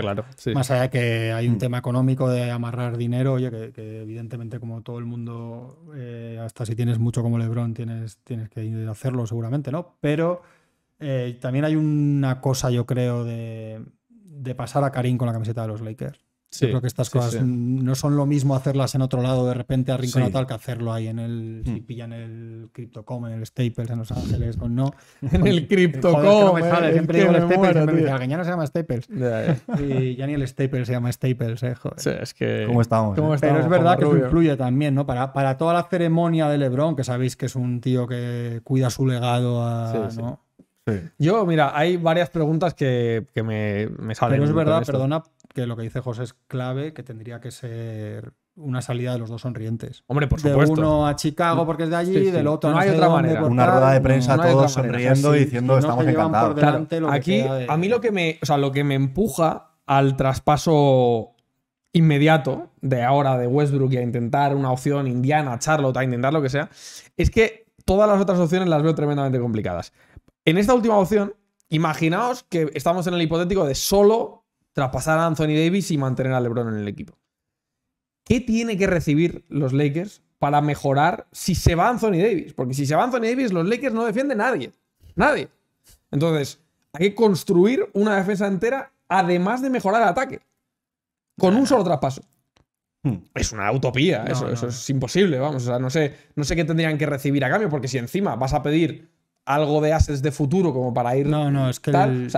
claro. Más allá que hay un mm. tema económico de amarrar dinero, oye, que, evidentemente como todo el mundo, eh, hasta si tienes mucho como Lebron, tienes, tienes que hacerlo seguramente, ¿no? Pero eh, también hay una cosa, yo creo, de, de pasar a Karim con la camiseta de los Lakers. Sí, Yo creo que estas cosas no son lo mismo hacerlas en otro lado de repente a rincón tal que hacerlo ahí en el. Si mm. pillan el CryptoCom, en el Staples en Los Ángeles, con no. en el CryptoCom. No me eh, sale, siempre digo el Staples, ya no se llama Staples. Y ya ni el Staples se llama Staples, eh, es que. ¿Cómo estamos? Eh? Pero es verdad que eso influye también, ¿no? Para, para toda la ceremonia de LeBron, que sabéis que es un tío que cuida su legado a. Yo, mira, hay varias preguntas que, que me, me, salen. Pero es verdad, perdona, que lo que dice José es clave, que tendría que ser una salida de los dos sonrientes. Hombre, por supuesto. De uno a Chicago porque es de allí, y del otro no, no hay otra manera. una rueda de prensa todos sonriendo diciendo estamos encantados. aquí a mí lo que me, o sea, lo que me empuja al traspaso inmediato de ahora de Westbrook y a intentar una opción Indiana, Charlotte, a intentar lo que sea, es que todas las otras opciones las veo tremendamente complicadas. En esta última opción, imaginaos que estamos en el hipotético de solo traspasar a Anthony Davis y mantener a LeBron en el equipo. ¿Qué tiene que recibir los Lakers para mejorar si se va Anthony Davis? Porque si se va Anthony Davis, los Lakers no defienden nadie. Nadie. Entonces, hay que construir una defensa entera, además de mejorar el ataque. Con un solo traspaso. Hmm. Es una utopía, eso, es imposible, vamos. O sea, no sé, no sé qué tendrían que recibir a cambio, porque si encima vas a pedir algo de ases de futuro como para ir. No, no, es que.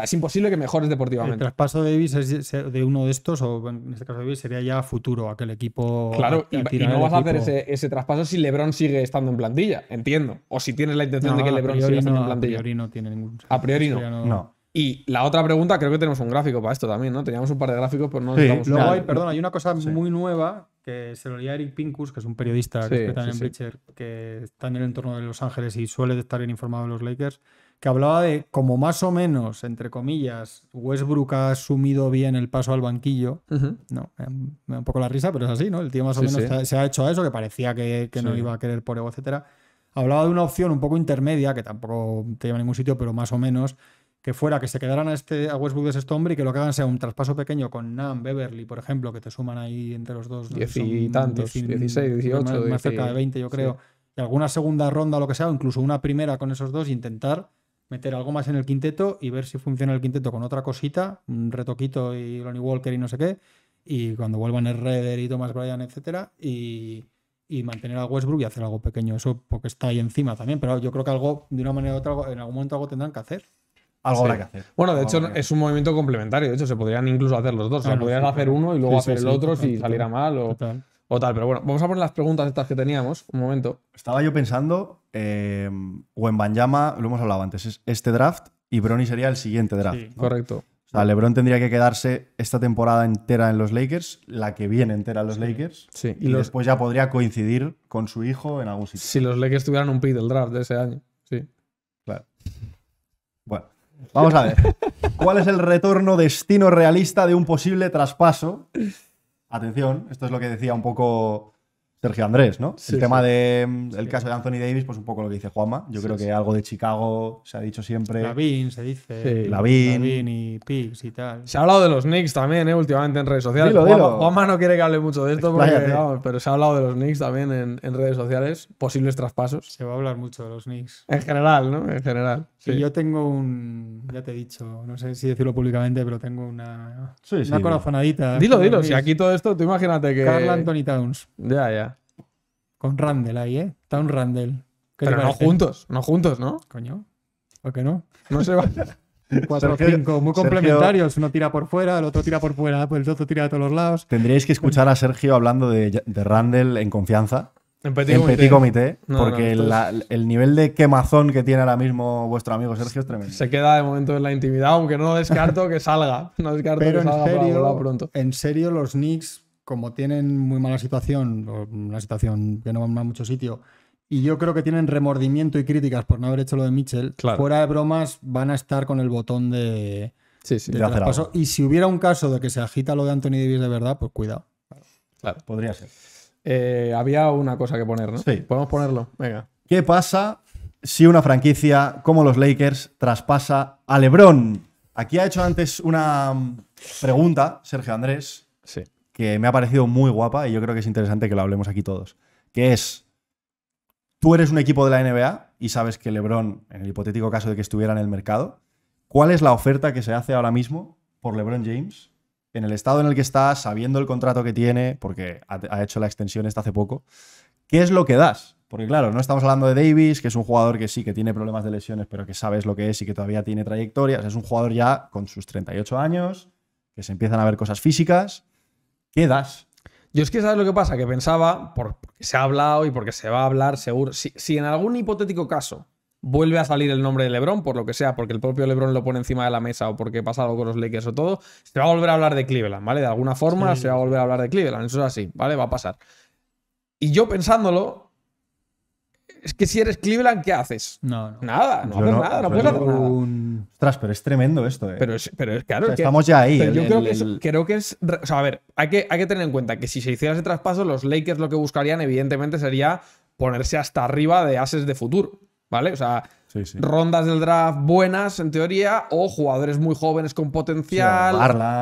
es imposible que mejores deportivamente. El traspaso de Davis de uno de estos, o en este caso de Davis, sería ya futuro, aquel equipo. Claro, y, no vas a hacer ese, traspaso si LeBron sigue estando en plantilla, entiendo. O si tienes la intención de que LeBron siga estando en plantilla. A priori no tiene ningún. A priori no. Y la otra pregunta, creo que tenemos un gráfico para esto también, ¿no? Teníamos un par de gráficos, pero no. Sí. hay, perdón, hay una cosa muy nueva que se lo leía Eric Pincus, que es un periodista que está en que está en el entorno de Los Ángeles y suele estar bien informado de los Lakers, que hablaba de como más o menos, entre comillas, Westbrook ha asumido bien el paso al banquillo. No, me da un poco la risa, pero es así, ¿no? El tío más o menos se ha hecho a eso, que parecía que, no iba a querer por ego, etcétera. Hablaba de una opción un poco intermedia, que tampoco te lleva a ningún sitio, pero más o menos, que fuera que se quedaran a, este, a Westbrook de sexto hombre y que lo que hagan sea un traspaso pequeño con Nam, Beverly, por ejemplo, que te suman ahí entre los dos. Diez y tantos, 16, 18. Más, cerca de 20, yo creo. Y alguna segunda ronda o lo que sea, o incluso una primera con esos dos, y intentar meter algo más en el quinteto y ver si funciona el quinteto con otra cosita, un retoquito y Lonnie Walker y no sé qué. Y cuando vuelvan el Redder y Thomas Bryan, etcétera, y, y mantener a Westbrook y hacer algo pequeño. Eso porque está ahí encima también, pero yo creo que algo, de una manera u otra, en algún momento algo tendrán que hacer. Algo habrá que hacer. Bueno, de hecho, es un movimiento complementario. De hecho, se podrían incluso hacer los dos. O sea, hacer uno y luego hacer el otro si saliera mal o tal. Pero bueno, vamos a poner las preguntas estas que teníamos. Un momento. Estaba yo pensando, o eh, en banyama lo hemos hablado antes, es este draft y Brony sería el siguiente draft. Correcto. O sea, LeBron tendría que quedarse esta temporada entera en los Lakers, la que viene entera en los Lakers. Y, después ya podría coincidir con su hijo en algún sitio. Si los Lakers tuvieran un pick del draft de ese año. Sí. Claro. Bueno. Vamos a ver. ¿Cuál es el retorno destino realista de un posible traspaso? Atención, esto es lo que decía un poco Sergio Andrés, ¿no? el tema del de, el caso de Anthony Davis, pues un poco lo que dice Juanma. Yo creo que algo de Chicago se ha dicho siempre. Lavin, se dice. Lavín. y Pigs y tal. Se ha hablado de los Knicks también, ¿eh? Últimamente en redes sociales. Juanma, no quiere que hable mucho de esto, pero se ha hablado de los Knicks también en, en redes sociales. Posibles traspasos. Se va a hablar mucho de los Knicks. En general, ¿no? En general yo tengo un, ya te he dicho, no sé si decirlo públicamente, pero tengo una, sí, una corazonadita. Dilo, dilo, si aquí todo esto, tú imagínate que... Carl Anthony Towns. Ya, ya. Con Randall ahí, ¿eh? Towns Randall. Pero no juntos, no juntos, ¿no? Coño, ¿por qué no? No se van. 4 o 5, muy complementarios. uno tira por fuera, el otro tira por fuera, pues el otro tira de todos los lados. Tendríais que escuchar a Sergio hablando de, de Randall en confianza. En Comité, porque el nivel de quemazón que tiene ahora mismo vuestro amigo Sergio es tremendo. Se queda de momento en la intimidad, aunque no descarto que salga. No descarto Pero que en serio, pronto. En serio, los Knicks, como tienen muy mala situación, una situación que no va a mucho sitio, y yo creo que tienen remordimiento y críticas por no haber hecho lo de Mitchell, fuera de bromas van a estar con el botón de, sí, sí, Y si hubiera un caso de que se agita lo de Anthony Davis de verdad, pues cuidado. Claro, podría ser. Eh, había una cosa que poner, ¿no? Sí. Podemos ponerlo. Venga. ¿Qué pasa si una franquicia como los Lakers traspasa a LeBron? Aquí ha hecho antes una mm, pregunta, Sergio Andrés, que me ha parecido muy guapa y yo creo que es interesante que lo hablemos aquí todos. Que es, tú eres un equipo de la NBA y sabes que LeBron, en el hipotético caso de que estuviera en el mercado, ¿cuál es la oferta que se hace ahora mismo por LeBron James en el estado en el que está, sabiendo el contrato que tiene, porque ha, hecho la extensión esta hace poco, ¿qué es lo que das? Porque claro, no estamos hablando de Davis, que es un jugador que sí que tiene problemas de lesiones, pero que sabes lo que es y que todavía tiene trayectoria. es un jugador ya con sus 38 años, que se empiezan a ver cosas físicas. ¿Qué das? Yo es que, ¿sabes lo que pasa? Que pensaba, porque se ha hablado y porque se va a hablar seguro, si en algún hipotético caso vuelve a salir el nombre de LeBron, por lo que sea, porque el propio LeBron lo pone encima de la mesa o porque pasa algo con los Lakers o todo, se va a volver a hablar de Cleveland, ¿vale? De alguna forma se va a volver a hablar de Cleveland, eso es así, ¿vale? Va a pasar. Y yo pensándolo, es que si eres Cleveland, ¿qué haces? No, no. Nada, no haces nada, puedes nada. Ostras, pero es tremendo esto, ¿eh? Pero es, pero claro. estamos ya ahí. Eh. yo creo, que es, creo, que es, O sea, a ver, hay que, hay que tener en cuenta que si se hiciera ese traspaso, los Lakers lo que buscarían, evidentemente, sería ponerse hasta arriba de ases de futuro. ¿vale? O sea, rondas del draft buenas, en teoría, o jugadores muy jóvenes con potencial,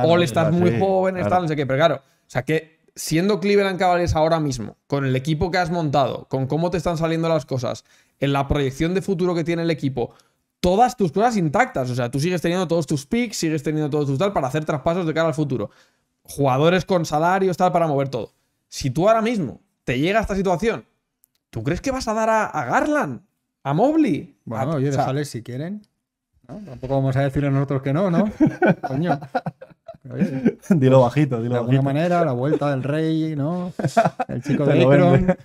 o le estás muy joven, jóvenes, tal, no sé qué. Pero claro, o sea, que siendo Cleveland Cavaliers ahora mismo, con el equipo que has montado, con cómo te están saliendo las cosas, en la proyección de futuro que tiene el equipo, todas tus cosas intactas. O sea, tú sigues teniendo todos tus picks, sigues teniendo todos tus tal para hacer traspasos de cara al futuro. Jugadores con salarios, tal, para mover todo. Si tú ahora mismo te llega a esta situación, ¿tú crees que vas a dar a Garland? a Mobley. Bueno, si quieren. Tampoco vamos a decirle a nosotros que no, ¿no? Coño. dilo bajito, dilo de bajito. De alguna manera, la vuelta del rey, ¿no? El chico de Akron.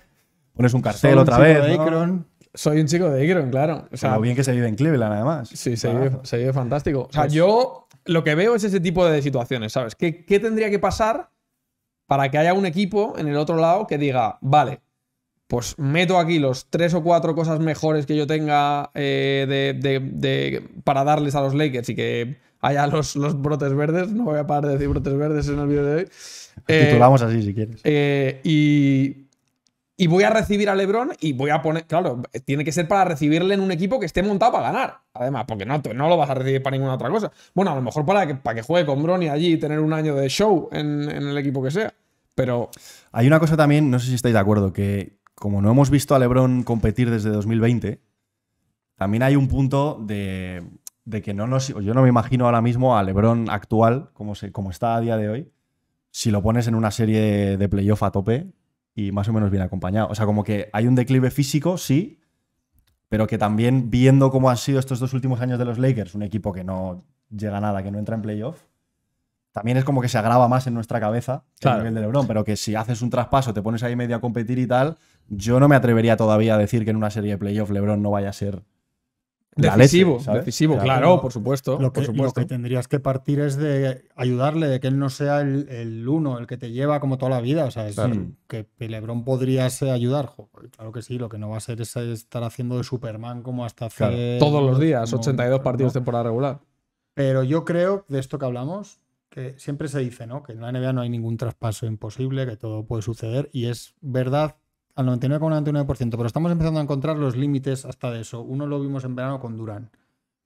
Pones un cartel otra vez. ¿no? Soy un chico de Akron, claro. O bien que se vive en Cleveland, además. Sí, se, vive, se vive, fantástico. O sea, pues yo lo que veo es ese tipo de situaciones, ¿sabes? ¿Qué, ¿Qué tendría que pasar para que haya un equipo en el otro lado que diga, vale, pues meto aquí los tres o cuatro cosas mejores que yo tenga eh, de, para darles a los Lakers y que haya los, los, brotes verdes. No voy a parar de decir brotes verdes en el vídeo de hoy. Eh, titulamos así si quieres. Eh, y, voy a recibir a LeBron y voy a poner. Claro, tiene que ser para recibirle en un equipo que esté montado para ganar. Además, porque no, no lo vas a recibir para ninguna otra cosa. Bueno, a lo mejor para que, para que juegue con Bronny allí y tener un año de show en, en el equipo que sea. Pero. Hay una cosa también, no sé si estáis de acuerdo, que como no hemos visto a Lebron competir desde 2020, también hay un punto de, que no nos, yo no me imagino ahora mismo a Lebron actual, como, como está a día de hoy, si lo pones en una serie de playoff a tope y más o menos bien acompañado. O sea, como que hay un declive físico, sí, pero que también viendo cómo han sido estos dos últimos años de los Lakers, un equipo que no llega a nada, que no entra en playoff, también es como que se agrava más en nuestra cabeza el nivel de Lebron, pero que si haces un traspaso, te pones ahí medio a competir y tal, yo no me atrevería todavía a decir que en una serie de playoff Lebron no vaya a ser decisivo, decisivo, claro, por, supuesto, lo que, que tendrías que partir es de ayudarle, de que él no sea el, uno, el que te lleva como toda la vida. O sea, que Lebron podrías eh, ayudar. claro que sí, lo que no va a ser es eh, estar haciendo de Superman como hasta hace. todos los días, 82 partidos de temporada regular. Pero yo creo, de esto que hablamos, que siempre se dice, ¿no? Que en la NBA no hay ningún traspaso imposible, que todo puede suceder, y es verdad al 99,99%, pero estamos empezando a encontrar los límites hasta de eso. Uno lo vimos en verano con Durán.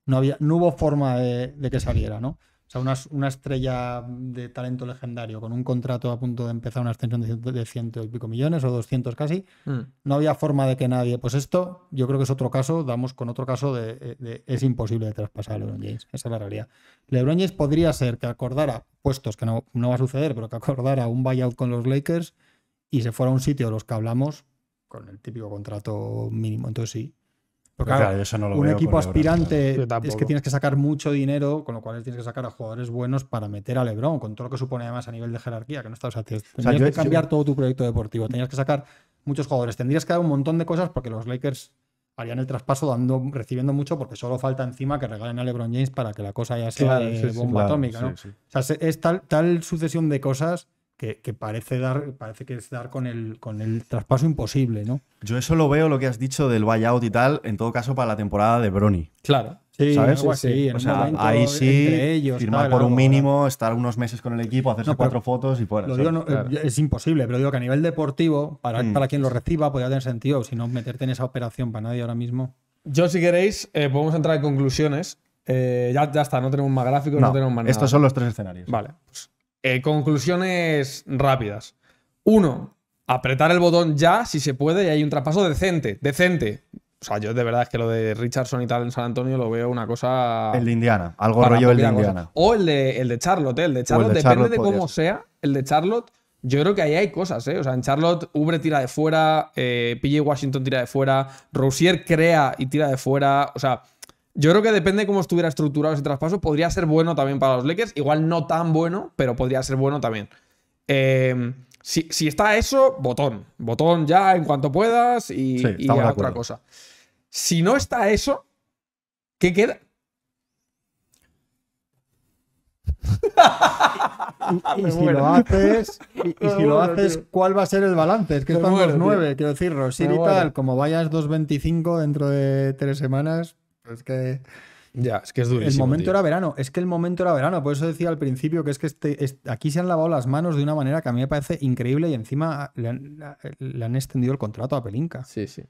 No, había, no hubo forma de, de que saliera, ¿no? O sea, una, estrella de talento legendario con un contrato a punto de empezar una extensión de, 100 y pico millones o 200 casi, mm. no había forma de que nadie. Pues esto, yo creo que es otro caso, damos con otro caso de. es imposible de traspasar a LeBron James. Esa es la realidad. LeBron James podría ser que acordara puestos, que no, no va a suceder, pero que acordara un buyout con los Lakers y se fuera a un sitio de los que hablamos con el típico contrato mínimo. Entonces sí, claro, un equipo aspirante es que tienes que sacar mucho dinero, con lo cual tienes que sacar a jugadores buenos para meter a LeBron, con todo lo que supone además a nivel de jerarquía, que no estás o sea, que cambiar todo tu proyecto deportivo, tenías que sacar muchos jugadores, tendrías que dar un montón de cosas porque los Lakers harían el traspaso dando, recibiendo mucho porque solo falta encima que regalen a LeBron James para que la cosa ya sea bomba atómica, o sea, es tal, tal sucesión de cosas que, parece dar, parece que es dar con el, con el traspaso imposible, ¿no? Yo eso lo veo lo que has dicho del buyout y tal, en todo caso para la temporada de Brony. Claro. Sí, ahí sí, firmar por un mínimo, estar unos meses con el equipo, hacerse cuatro fotos y fuera. Lo eh, Es imposible, pero digo que a nivel deportivo, mm. para, quien lo reciba, podría tener sentido, si no meterte en esa operación para nadie ahora mismo. Yo, si queréis, eh, podemos entrar en conclusiones. Eh, ya, ya está, no tenemos más gráficos, no, tenemos más nada. Estos son los tres escenarios. Vale, pues, eh, conclusiones rápidas. Uno, apretar el botón ya si se puede y hay un traspaso decente, decente. O sea, yo de verdad es que lo de Richardson y tal en San Antonio lo veo una cosa. El de Indiana, algo rollo el de Indiana. O el de, Charlotte, el de Charlotte, eh, depende de cómo sea. El de Charlotte, yo creo que ahí hay cosas, ¿eh? O sea, en Charlotte, Ubre tira de fuera, eh, PJ Washington tira de fuera, Rousier crea y tira de fuera. O sea, yo creo que depende de cómo estuviera estructurado ese traspaso. Podría ser bueno también para los Lakers. Igual no tan bueno, pero podría ser bueno también. Em, si, está eso, botón. Botón ya en cuanto puedas y, otra cosa. Si no está eso, ¿qué queda? y, si lo haces, ¿cuál va a ser el balance? Es que estamos nueve, quiero decir, Rosir tal, como vayas 2.25 dentro de tres semanas, es que. Ya, es que El momento era verano, es que el momento era verano, por eso decía al principio que es que este, aquí se han lavado las manos de una manera que a mí me parece increíble y encima le han, extendido el contrato a Pelinka. Sí, sí.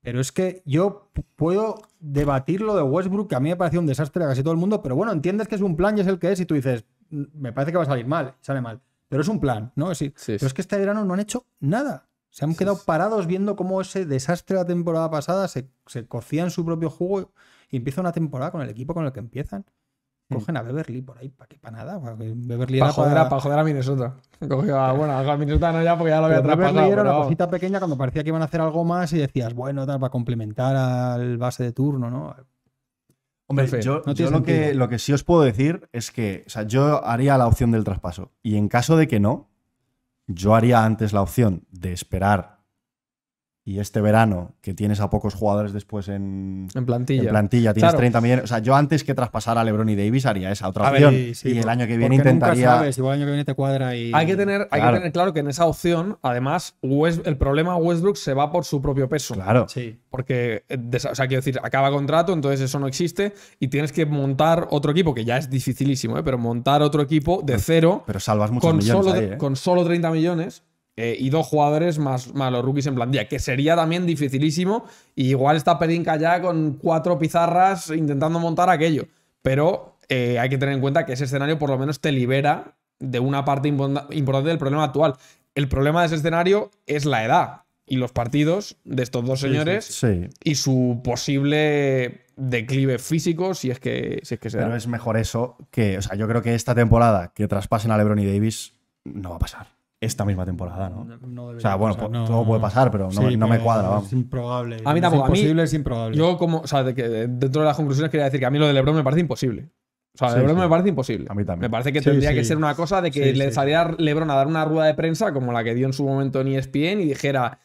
Pero es que yo puedo debatir lo de Westbrook, que a mí me pareció un desastre a casi todo el mundo, pero bueno, entiendes que es un plan y es el que es, y tú dices, mm, me parece que va a salir mal, sale mal. Pero es un plan, ¿no? sí, pero es que este verano no han hecho nada. Se han quedado parados viendo cómo ese desastre de la temporada pasada se, cocía en su propio juego y empieza una temporada con el equipo con el que empiezan. Cogen a Beverly por ahí, ¿para qué? ¿Para nada? para... joder a Minnesota. Cogió a, bueno, a Minnesota no ya porque ya lo había traspasado. era una cosita pequeña cuando parecía que iban a hacer algo más y decías, bueno, tal, para complementar al base de turno, ¿no? Hombre, yo, lo, que, lo que sí os puedo decir es que yo haría la opción del traspaso. Y en caso de que no, yo haría antes la opción de esperar y este verano que tienes a pocos jugadores después en, plantilla, tienes 30 millones. O sea, yo antes que traspasar a LeBron y Davis haría esa otra opción. y, el año que viene intentaría. Nunca sabes, igual el año que viene te cuadra y. Hay que tener, claro. que, en esa opción, además, el problema Westbrook se va por su propio peso. Claro. Sí. Porque, eh, o sea, quiero decir, acaba contrato, entonces eso no existe y tienes que montar otro equipo, que ya es dificilísimo, ¿eh? pero montar otro equipo de cero. Pero, salvas muchos con Solo, ¿eh? Con solo 30 millones eh, y dos jugadores más, los rookies en plantilla, que sería también dificilísimo. Y igual está Pelinka ya con cuatro pizarras intentando montar aquello. Pero eh, hay que tener en cuenta que ese escenario por lo menos te libera de una parte importante del problema actual. El problema de ese escenario es la edad y los partidos de estos dos señores y su posible declive físico si es que si es que Pero es mejor eso que, o sea, yo creo que esta temporada que traspasen a LeBron y Davis no va a pasar esta misma temporada, ¿no? o sea, bueno, todo puede pasar, pero no, me, cuadra, Es improbable. A mí tampoco. imposible, a mí, es improbable. Yo, como, o sea, dentro de las conclusiones quería decir que a mí lo de LeBron me parece imposible. O sea, LeBron me parece imposible. A mí también. Me parece que tendría que ser una cosa de que le saliera LeBron a dar una rueda de prensa como la que dio en su momento en ESPN y dijera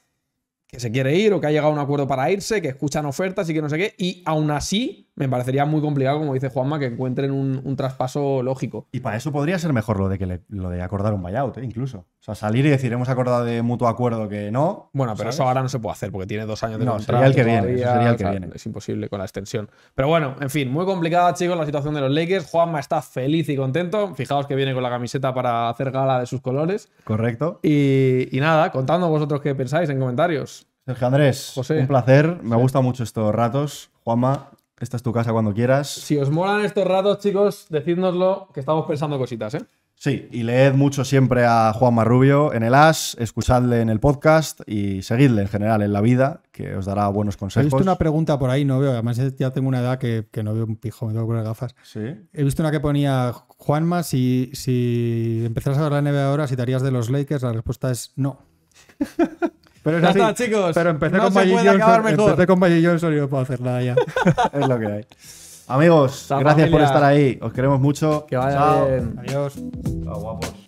que se quiere ir o que ha llegado a un acuerdo para irse, que escuchan ofertas y que no sé qué, y aún así me parecería muy complicado, como dice Juanma, que encuentren un, traspaso lógico. Y para eso podría ser mejor lo de que lo de acordar un buyout, ¿eh? incluso. O sea, salir y decir, hemos acordado de mutuo acuerdo que no. Bueno, pero eso ahora no se puede hacer porque tiene dos años de no, contrato. Sería el que viene, sería el que viene. Es imposible con la extensión. Pero bueno, en fin, muy complicada, chicos, la situación de los Lakers. Juanma está feliz y contento. Fijaos que viene con la camiseta para hacer gala de sus colores. Correcto. Y, nada, contando vosotros qué pensáis en comentarios. Sergio Andrés, José. un placer. Me gusta gustan mucho estos ratos. Juanma, esta es tu casa cuando quieras. Si os molan estos ratos, chicos, decidnoslo, que estamos pensando cositas, ¿eh? Sí, y leed mucho siempre a Juan Marrubio en el As, escuchadle en el podcast y seguidle en general en la vida, que os dará buenos consejos. He visto una pregunta por ahí, no veo, además ya tengo una edad que, no veo un pijo, me tengo que poner gafas. Sí. He visto una que ponía, Juanma, si, si empezaras a ver la NBA ahora, si te harías de los Lakers, la respuesta es no. Pero es así. está, chicos. Pero empecé, con Magic Johnson, empecé con Magic Johnson no puedo hacer nada ya. es lo que hay. Amigos, gracias por estar ahí. Os queremos mucho. Que vaya Chao. Adiós. Chao, guapos.